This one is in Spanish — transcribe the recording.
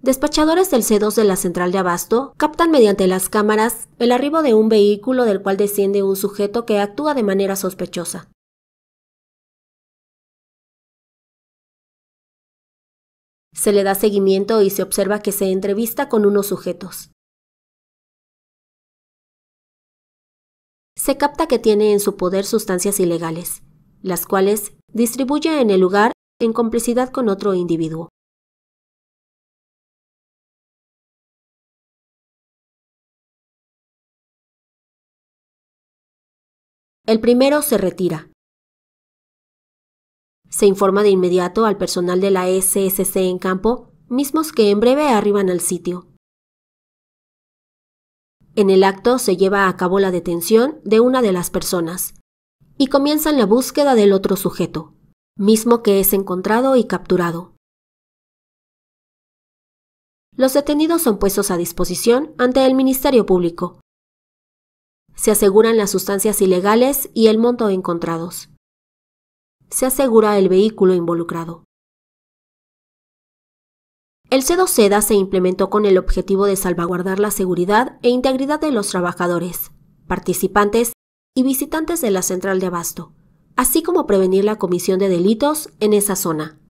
Despachadores del C2 de la central de abasto captan mediante las cámaras el arribo de un vehículo del cual desciende un sujeto que actúa de manera sospechosa. Se le da seguimiento y se observa que se entrevista con unos sujetos. Se capta que tiene en su poder sustancias ilegales, las cuales distribuye en el lugar en complicidad con otro individuo. El primero se retira. Se informa de inmediato al personal de la SSC en campo, mismos que en breve arriban al sitio. En el acto se lleva a cabo la detención de una de las personas y comienzan la búsqueda del otro sujeto, mismo que es encontrado y capturado. Los detenidos son puestos a disposición ante el Ministerio Público, se aseguran las sustancias ilegales y el monto encontrados. Se asegura el vehículo involucrado. El c 2 se implementó con el objetivo de salvaguardar la seguridad e integridad de los trabajadores, participantes y visitantes de la central de abasto, así como prevenir la comisión de delitos en esa zona.